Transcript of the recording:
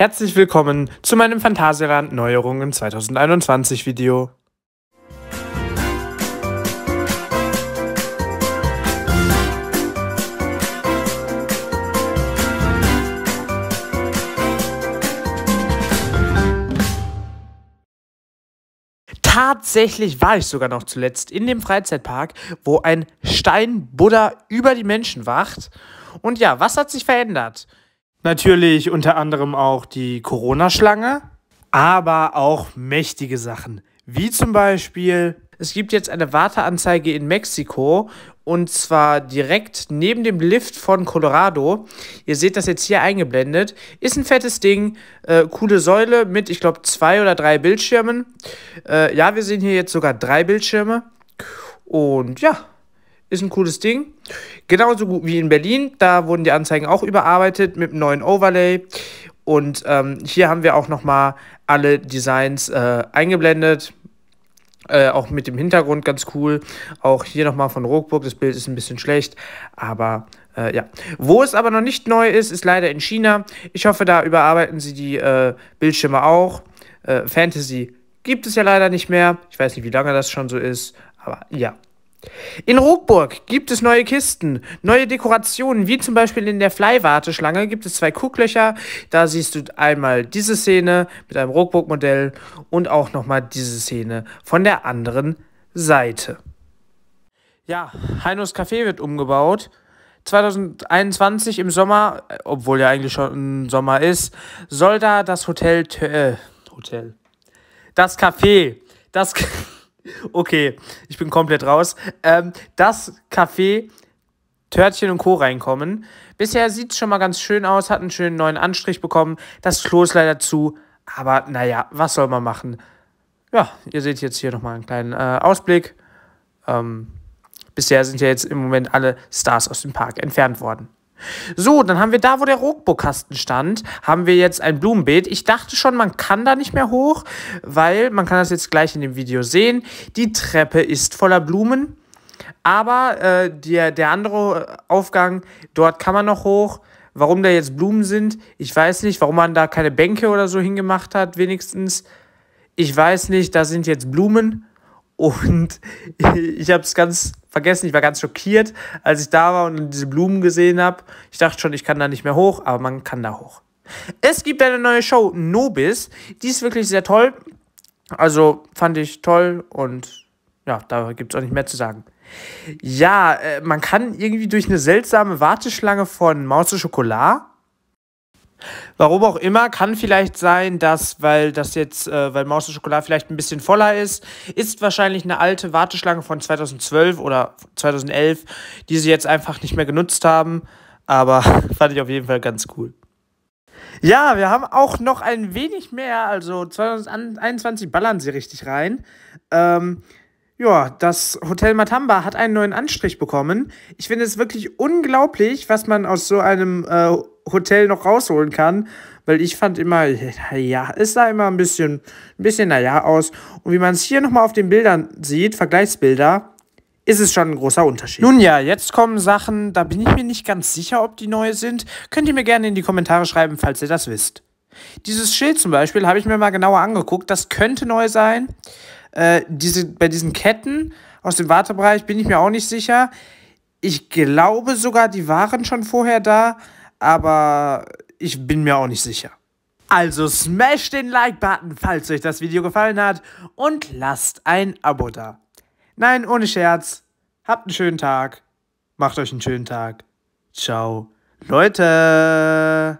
Herzlich willkommen zu meinem Phantasialand Neuerungen 2021 Video. Tatsächlich war ich sogar noch zuletzt in dem Freizeitpark, wo ein Steinbuddha über die Menschen wacht. Und ja, was hat sich verändert? Natürlich unter anderem auch die Corona-Schlange, aber auch mächtige Sachen, wie zum Beispiel es gibt jetzt eine Warteanzeige in Mexiko und zwar direkt neben dem Lift von Colorado. Ihr seht das jetzt hier eingeblendet. Ist ein fettes Ding, äh, coole Säule mit, ich glaube, zwei oder drei Bildschirmen. Äh, ja, wir sehen hier jetzt sogar drei Bildschirme. Und ja, ist ein cooles Ding. Genauso gut wie in Berlin. Da wurden die Anzeigen auch überarbeitet mit einem neuen Overlay. Und ähm, hier haben wir auch nochmal alle Designs äh, eingeblendet. Äh, auch mit dem Hintergrund ganz cool. Auch hier nochmal von Rockburg. Das Bild ist ein bisschen schlecht, aber äh, ja. Wo es aber noch nicht neu ist, ist leider in China. Ich hoffe, da überarbeiten sie die äh, Bildschirme auch. Äh, Fantasy gibt es ja leider nicht mehr. Ich weiß nicht, wie lange das schon so ist, aber ja. In Ruckburg gibt es neue Kisten, neue Dekorationen, wie zum Beispiel in der Fly-Warteschlange gibt es zwei Gucklöcher. Da siehst du einmal diese Szene mit einem Ruckburg-Modell und auch nochmal diese Szene von der anderen Seite. Ja, Heinos Café wird umgebaut. 2021 im Sommer, obwohl ja eigentlich schon Sommer ist, soll da das Hotel, äh, Hotel, das Café, das, Okay, ich bin komplett raus. Ähm, das Café Törtchen und Co. reinkommen. Bisher sieht es schon mal ganz schön aus, hat einen schönen neuen Anstrich bekommen. Das Klo ist leider zu, aber naja, was soll man machen? Ja, ihr seht jetzt hier nochmal einen kleinen äh, Ausblick. Ähm, bisher sind ja jetzt im Moment alle Stars aus dem Park entfernt worden. So, dann haben wir da, wo der Rokbokasten stand, haben wir jetzt ein Blumenbeet. Ich dachte schon, man kann da nicht mehr hoch, weil, man kann das jetzt gleich in dem Video sehen, die Treppe ist voller Blumen. Aber äh, der, der andere Aufgang, dort kann man noch hoch. Warum da jetzt Blumen sind, ich weiß nicht. Warum man da keine Bänke oder so hingemacht hat, wenigstens. Ich weiß nicht, da sind jetzt Blumen. Und ich habe es ganz vergessen, ich war ganz schockiert, als ich da war und diese Blumen gesehen habe. Ich dachte schon, ich kann da nicht mehr hoch, aber man kann da hoch. Es gibt eine neue Show, Nobis. Die ist wirklich sehr toll. Also fand ich toll und ja, da gibt es auch nicht mehr zu sagen. Ja, äh, man kann irgendwie durch eine seltsame Warteschlange von Maus Schokolade Warum auch immer, kann vielleicht sein, dass, weil das jetzt, äh, weil Maus und Schokolade vielleicht ein bisschen voller ist, ist wahrscheinlich eine alte Warteschlange von 2012 oder 2011, die sie jetzt einfach nicht mehr genutzt haben. Aber fand ich auf jeden Fall ganz cool. Ja, wir haben auch noch ein wenig mehr. Also 2021 ballern sie richtig rein. Ähm, ja, das Hotel Matamba hat einen neuen Anstrich bekommen. Ich finde es wirklich unglaublich, was man aus so einem äh, Hotel noch rausholen kann, weil ich fand immer, ja, es sah immer ein bisschen, ein bisschen naja aus. Und wie man es hier nochmal auf den Bildern sieht, Vergleichsbilder, ist es schon ein großer Unterschied. Nun ja, jetzt kommen Sachen, da bin ich mir nicht ganz sicher, ob die neu sind. Könnt ihr mir gerne in die Kommentare schreiben, falls ihr das wisst. Dieses Schild zum Beispiel habe ich mir mal genauer angeguckt, das könnte neu sein. Äh, diese, bei diesen Ketten aus dem Wartebereich bin ich mir auch nicht sicher. Ich glaube sogar, die waren schon vorher da, aber ich bin mir auch nicht sicher. Also smash den Like-Button, falls euch das Video gefallen hat und lasst ein Abo da. Nein, ohne Scherz. Habt einen schönen Tag. Macht euch einen schönen Tag. Ciao. Leute!